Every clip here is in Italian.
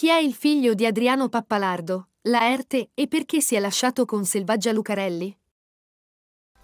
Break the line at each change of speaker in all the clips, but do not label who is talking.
Chi è il figlio di Adriano Pappalardo, Laerte e perché si è lasciato con Selvaggia Lucarelli?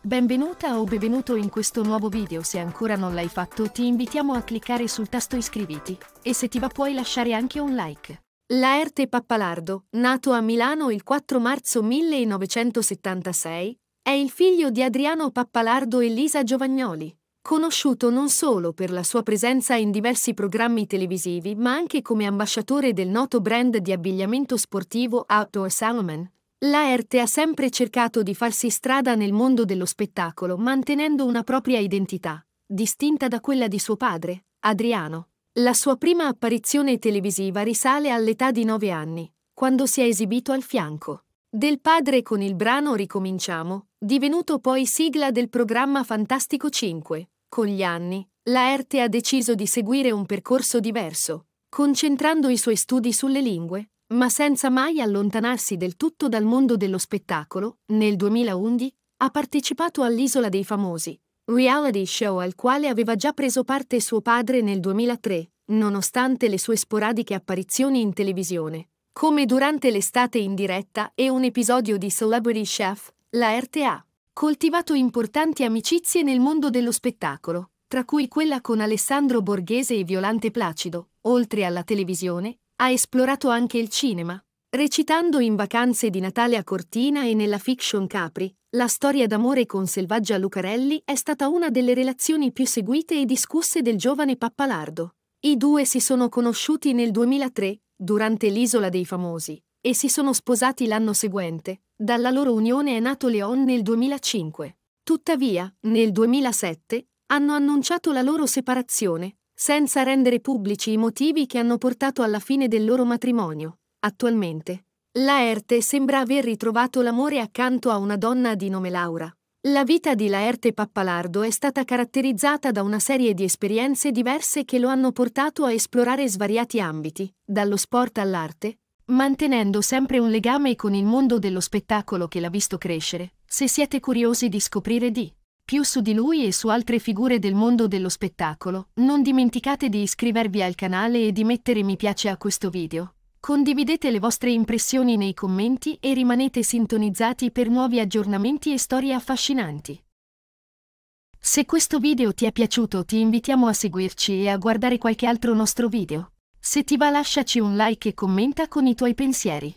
Benvenuta o benvenuto in questo nuovo video se ancora non l'hai fatto ti invitiamo a cliccare sul tasto iscriviti e se ti va puoi lasciare anche un like. Laerte Pappalardo, nato a Milano il 4 marzo 1976, è il figlio di Adriano Pappalardo e Lisa Giovagnoli conosciuto non solo per la sua presenza in diversi programmi televisivi, ma anche come ambasciatore del noto brand di abbigliamento sportivo Outdoor Salomon. Laerte ha sempre cercato di farsi strada nel mondo dello spettacolo mantenendo una propria identità, distinta da quella di suo padre, Adriano. La sua prima apparizione televisiva risale all'età di 9 anni, quando si è esibito al fianco del padre con il brano Ricominciamo, divenuto poi sigla del programma Fantastico 5. Con gli anni, Laerte ha deciso di seguire un percorso diverso, concentrando i suoi studi sulle lingue, ma senza mai allontanarsi del tutto dal mondo dello spettacolo, nel 2011 ha partecipato all'Isola dei Famosi, reality show al quale aveva già preso parte suo padre nel 2003, nonostante le sue sporadiche apparizioni in televisione. Come durante l'estate in diretta e un episodio di Celebrity Chef, la RTA. Coltivato importanti amicizie nel mondo dello spettacolo, tra cui quella con Alessandro Borghese e Violante Placido, oltre alla televisione, ha esplorato anche il cinema, recitando in Vacanze di Natale a Cortina e nella fiction Capri, la storia d'amore con Selvaggia Lucarelli è stata una delle relazioni più seguite e discusse del giovane Pappalardo. I due si sono conosciuti nel 2003, durante l'Isola dei Famosi, e si sono sposati l'anno seguente. Dalla loro unione è nato Leon nel 2005. Tuttavia, nel 2007, hanno annunciato la loro separazione, senza rendere pubblici i motivi che hanno portato alla fine del loro matrimonio. Attualmente, Laerte sembra aver ritrovato l'amore accanto a una donna di nome Laura. La vita di Laerte Pappalardo è stata caratterizzata da una serie di esperienze diverse che lo hanno portato a esplorare svariati ambiti, dallo sport all'arte, mantenendo sempre un legame con il mondo dello spettacolo che l'ha visto crescere, se siete curiosi di scoprire di più su di lui e su altre figure del mondo dello spettacolo, non dimenticate di iscrivervi al canale e di mettere mi piace a questo video. Condividete le vostre impressioni nei commenti e rimanete sintonizzati per nuovi aggiornamenti e storie affascinanti. Se questo video ti è piaciuto ti invitiamo a seguirci e a guardare qualche altro nostro video. Se ti va lasciaci un like e commenta con i tuoi pensieri.